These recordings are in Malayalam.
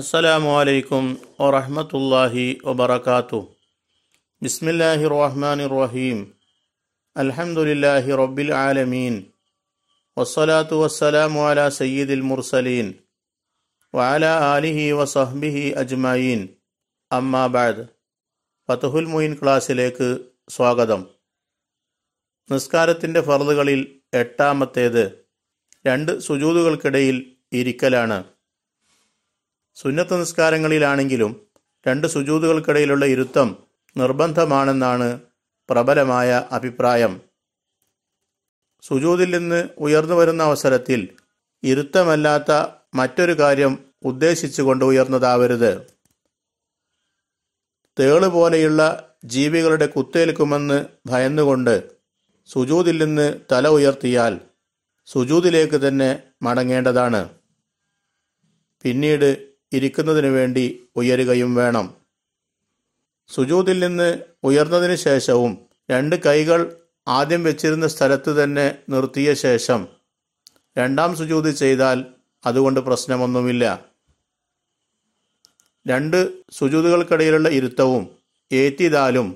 അസ്സലാമു അലൈക്കും വറഹമത്തല്ലാഹി വബർക്കാത്തു ബിസ്മില്ലാഹി റഹ്മാൻ റഹീം അൽഹംദുലില്ലാഹി റബ്ബിൽ ആലമീൻ വസ്സലാത്തു വസ്സലാമു അല സയ്യിദിൽ മുർസലീൻ വാല ആലിഹി വസഹ്ബിഹി അജ്മയീൻ അമ്മാബാദ് ഫതഹുൽ മൊയിൻ ക്ലാസ്സിലേക്ക് സ്വാഗതം നിസ്കാരത്തിൻ്റെ ഫർദുകളിൽ എട്ടാമത്തേത് രണ്ട് സുജൂതുകൾക്കിടയിൽ ഇരിക്കലാണ് സുന്നത്ത് നിസ്കാരങ്ങളിലാണെങ്കിലും രണ്ട് സുജൂതുകൾക്കിടയിലുള്ള ഇരുത്തം നിർബന്ധമാണെന്നാണ് പ്രബലമായ അഭിപ്രായം സുജൂതിൽ നിന്ന് ഉയർന്നു വരുന്ന അവസരത്തിൽ ഇരുത്തമല്ലാത്ത മറ്റൊരു കാര്യം ഉദ്ദേശിച്ചുകൊണ്ട് ഉയർന്നതാവരുത് തേള് പോലെയുള്ള ജീവികളുടെ കുത്തേൽക്കുമെന്ന് ഭയന്നുകൊണ്ട് സുജൂതിൽ നിന്ന് തല ഉയർത്തിയാൽ സുജൂതിലേക്ക് തന്നെ മടങ്ങേണ്ടതാണ് പിന്നീട് ഇരിക്കുന്നതിനു വേണ്ടി ഉയരുകയും വേണം സുജൂതിൽ നിന്ന് ഉയർന്നതിന് ശേഷവും രണ്ട് കൈകൾ ആദ്യം വെച്ചിരുന്ന സ്ഥലത്ത് തന്നെ നിർത്തിയ ശേഷം രണ്ടാം സുജൂതി ചെയ്താൽ അതുകൊണ്ട് പ്രശ്നമൊന്നുമില്ല രണ്ട് സുജൂതുകൾക്കിടയിലുള്ള ഇരുത്തവും ഏറ്റിതാലും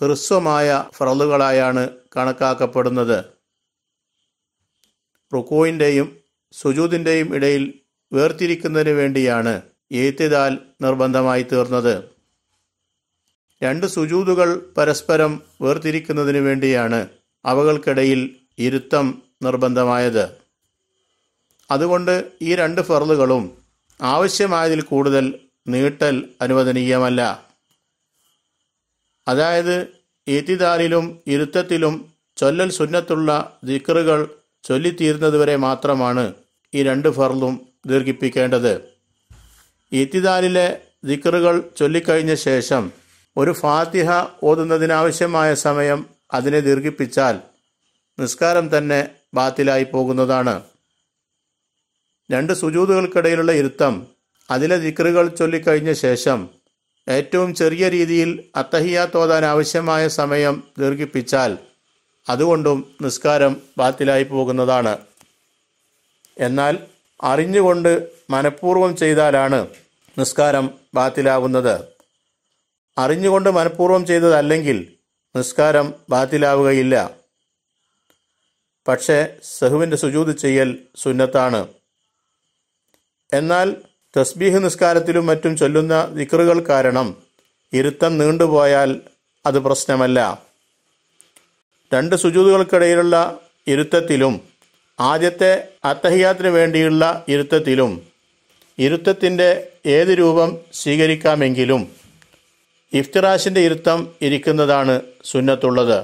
ഹ്രസ്വമായ ഫ്രളുകളായാണ് കണക്കാക്കപ്പെടുന്നത് റുക്കോയിൻ്റെയും സുജൂതിൻ്റെയും ഇടയിൽ വേർതിരിക്കുന്നതിന് വേണ്ടിയാണ് ഏത്തിദാൽ നിർബന്ധമായി തീർന്നത് രണ്ട് സുജൂതുകൾ പരസ്പരം വേർതിരിക്കുന്നതിന് വേണ്ടിയാണ് അവകൾക്കിടയിൽ ഇരുത്തം നിർബന്ധമായത് അതുകൊണ്ട് ഈ രണ്ട് ഫർളുകളും ആവശ്യമായതിൽ കൂടുതൽ നീട്ടൽ അനുവദനീയമല്ല അതായത് ഏത്തിദാലിലും ഇരുത്തത്തിലും ചൊല്ലൽ സുന്നത്തുള്ള ദിക്കറുകൾ ചൊല്ലിത്തീരുന്നതുവരെ മാത്രമാണ് ഈ രണ്ട് ഫർളും ദീർഘിപ്പിക്കേണ്ടത് ഈത്തിദാലിലെ ദിക്കറുകൾ ചൊല്ലിക്കഴിഞ്ഞ ശേഷം ഒരു ഫാത്തിഹ ഓതുന്നതിനാവശ്യമായ സമയം അതിനെ ദീർഘിപ്പിച്ചാൽ നിസ്കാരം തന്നെ ബാത്തിലായി പോകുന്നതാണ് രണ്ട് സുജൂതുകൾക്കിടയിലുള്ള ഇരുത്തം അതിലെ ദിക്കറുകൾ ചൊല്ലിക്കഴിഞ്ഞ ശേഷം ഏറ്റവും ചെറിയ രീതിയിൽ അത്തഹിയാത്തോതാൻ ആവശ്യമായ സമയം ദീർഘിപ്പിച്ചാൽ അതുകൊണ്ടും നിസ്കാരം ബാത്തിലായി പോകുന്നതാണ് എന്നാൽ അറിഞ്ഞുകൊണ്ട് മനഃപൂർവ്വം ചെയ്താലാണ് നിസ്കാരം ബാത്തിലാവുന്നത് അറിഞ്ഞുകൊണ്ട് മനഃപൂർവ്വം ചെയ്തതല്ലെങ്കിൽ നിസ്കാരം ബാത്തിലാവുകയില്ല പക്ഷേ സഹുവിൻ്റെ സുജൂത് ചെയ്യൽ സുന്നത്താണ് എന്നാൽ തസ്ബീഹ് നിസ്കാരത്തിലും മറ്റും ചൊല്ലുന്ന ദിക്റുകൾ കാരണം ഇരുത്തം നീണ്ടുപോയാൽ അത് പ്രശ്നമല്ല രണ്ട് സുജൂതുകൾക്കിടയിലുള്ള ഇരുത്തത്തിലും ആദ്യത്തെ അത്തഹിയാത്തിന് വേണ്ടിയുള്ള ഇരുത്തത്തിലും ഇരുത്തത്തിൻ്റെ ഏത് രൂപം സ്വീകരിക്കാമെങ്കിലും ഇഫ്തിറാശിൻ്റെ ഇരുത്തം ഇരിക്കുന്നതാണ് സുന്നത്തുള്ളത്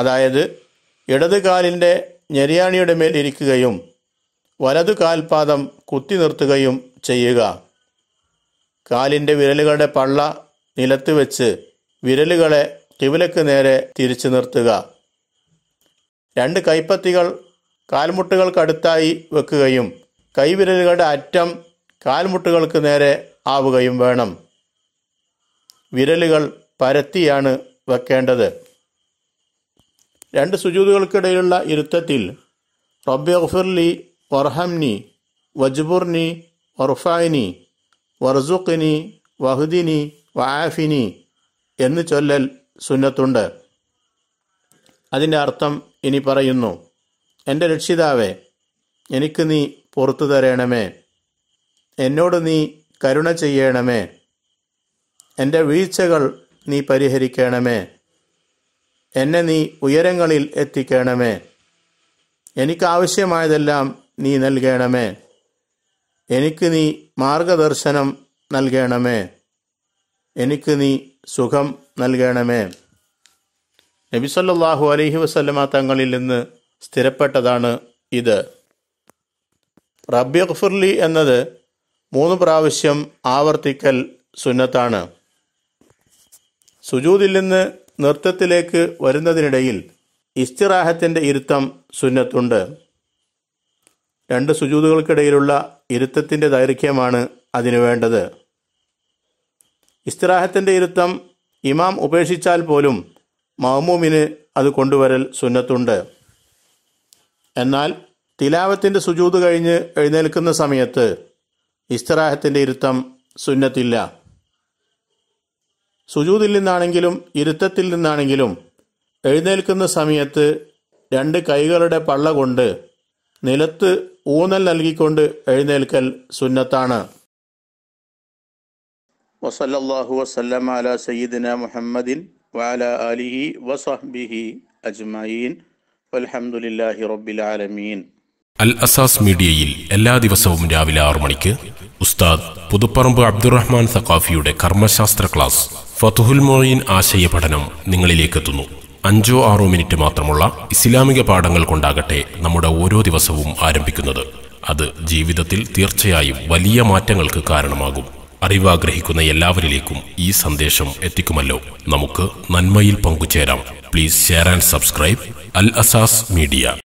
അതായത് ഇടത് കാലിൻ്റെ ഞെരിയാണിയുടെ മേൽ ഇരിക്കുകയും വലതു കാൽപാദം കുത്തി നിർത്തുകയും ചെയ്യുക കാലിൻ്റെ വിരലുകളുടെ പള്ള നിലത്ത് വെച്ച് വിരലുകളെ കിവിലക്ക് നേരെ തിരിച്ചു നിർത്തുക രണ്ട് കൈപ്പത്തികൾ കാൽമുട്ടുകൾക്കടുത്തായി വെക്കുകയും കൈവിരലുകളുടെ അറ്റം കാൽമുട്ടുകൾക്ക് നേരെ ആവുകയും വേണം വിരലുകൾ പരത്തിയാണ് വെക്കേണ്ടത് രണ്ട് സുജൂതുകൾക്കിടയിലുള്ള ഇരുത്തത്തിൽ റബ്ബെ ഉഫിർലി വർഹംനി വജ്ബുർനി വർഫായിനി വർസുഖിനി വഹുദിനി വാഫിനി എന്ന് ചൊല്ലൽ സുന്നത്തുണ്ട് അതിൻ്റെ അർത്ഥം ഇനി പറയുന്നു എൻ്റെ രക്ഷിതാവേ എനിക്ക് നീ പുറത്തു തരണമേ എന്നോട് നീ കരുണ ചെയ്യണമേ എൻ്റെ വീഴ്ചകൾ നീ പരിഹരിക്കണമേ എന്നെ നീ ഉയരങ്ങളിൽ എത്തിക്കണമേ എനിക്കാവശ്യമായതെല്ലാം നീ നൽകണമേ എനിക്ക് നീ മാർഗദർശനം നൽകണമേ എനിക്ക് നീ സുഖം നൽകണമേ നബിസല്ലാഹു അലഹി വസ്ലമ തങ്ങളിൽ നിന്ന് സ്ഥിരപ്പെട്ടതാണ് ഇത് റബ്ബി അഖ്ഫുർലി എന്നത് മൂന്ന് പ്രാവശ്യം ആവർത്തിക്കൽ സുന്നത്താണ് സുജൂതിൽ നിന്ന് നൃത്തത്തിലേക്ക് വരുന്നതിനിടയിൽ ഇസ്തിറാഹത്തിൻ്റെ ഇരുത്തം സുന്നത്തുണ്ട് രണ്ട് സുജൂതുകൾക്കിടയിലുള്ള ഇരുത്തത്തിൻ്റെ ദൈർഘ്യമാണ് അതിനു വേണ്ടത് ഇസ്തിറാഹത്തിൻ്റെ ഇരുത്തം ഇമാം ഉപേക്ഷിച്ചാൽ പോലും മഹമൂമിന് അത് കൊണ്ടുവരൽ സുന്നത്തുണ്ട് എന്നാൽ തിലാവത്തിൻ്റെ സുജൂത് കഴിഞ്ഞ് എഴുന്നേൽക്കുന്ന സമയത്ത് ഇസ്തറാഹത്തിൻ്റെ ഇരുത്തം സുന്നത്തില്ല സുജൂതിൽ നിന്നാണെങ്കിലും ഇരുത്തത്തിൽ നിന്നാണെങ്കിലും എഴുന്നേൽക്കുന്ന സമയത്ത് രണ്ട് കൈകളുടെ പള്ള കൊണ്ട് നിലത്ത് ഊന്നൽ നൽകിക്കൊണ്ട് എഴുന്നേൽക്കൽ സുന്നത്താണ് വസല്ലാഹു വസ്ലം അല സയ്യിദിന മുഹമ്മദിൻ വാല അലിഹി വസഹ്ബിഹി അജ്മയീൻ والحمد لله അൽ അസാസ് മീഡിയയിൽ എല്ലാ ദിവസവും രാവിലെ ആറു മണിക്ക് ഉസ്താദ് പുതുപ്പറമ്പ് അബ്ദുറഹ്മാൻ സഖാഫിയുടെ കർമ്മശാസ്ത്ര ക്ലാസ് ഫതുഹുൽ മൊയിൻ ആശയ പഠനം നിങ്ങളിലേക്കെത്തുന്നു അഞ്ചോ ആറോ മിനിറ്റ് മാത്രമുള്ള ഇസ്ലാമിക പാഠങ്ങൾ കൊണ്ടാകട്ടെ നമ്മുടെ ഓരോ ദിവസവും ആരംഭിക്കുന്നത് അത് ജീവിതത്തിൽ തീർച്ചയായും വലിയ മാറ്റങ്ങൾക്ക് കാരണമാകും അറിവാഗ്രഹിക്കുന്ന എല്ലാവരിലേക്കും ഈ സന്ദേശം എത്തിക്കുമല്ലോ നമുക്ക് നന്മയിൽ പങ്കുചേരാം please share and subscribe Al Asas media